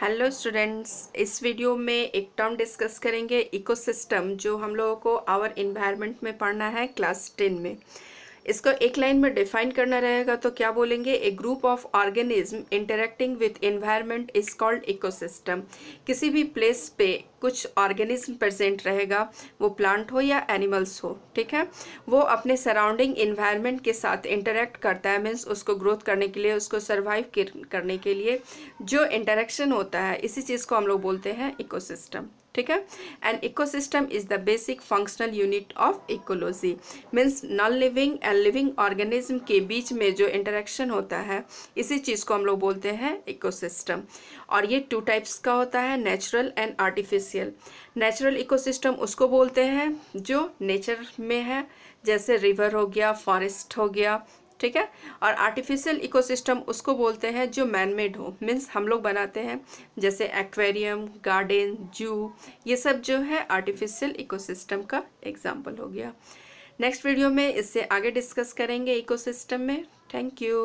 hello students इस video में एक टर्म डिस्कस करेंगे इकोसिस्टम जो हम लोगों को आवर इन्वायरमेंट में पढ़ना है क्लास टेन में इसको एक लाइन में डिफाइन करना रहेगा तो क्या बोलेंगे a group of organism interacting with environment is called ecosystem किसी भी प्लेस पे कुछ ऑर्गेनिज्म प्रेजेंट रहेगा वो प्लांट हो या एनिमल्स हो ठीक है वो अपने सराउंडिंग इन्वायरमेंट के साथ इंटरेक्ट करता है मीन्स उसको ग्रोथ करने के लिए उसको सर्वाइव करने के लिए जो इंटरेक्शन होता है इसी चीज़ को हम लोग बोलते हैं इकोसिस्टम ठीक है and ecosystem is the basic functional unit of ecology means non living and living organism के बीच में जो इंटरेक्शन होता है इसी चीज़ को हम लोग बोलते हैं इकोसिस्टम और ये टू टाइप्स का होता है natural and artificial natural ecosystem उसको बोलते हैं जो नेचर में है जैसे रिवर हो गया फॉरेस्ट हो गया ठीक है और आर्टिफिशियल इकोसिस्टम उसको बोलते हैं जो मैनमेड हो मीन्स हम लोग बनाते हैं जैसे एक्वेरियम गार्डन जू ये सब जो है आर्टिफिशियल इकोसिस्टम का एग्जाम्पल हो गया नेक्स्ट वीडियो में इससे आगे डिस्कस करेंगे इकोसिस्टम में थैंक यू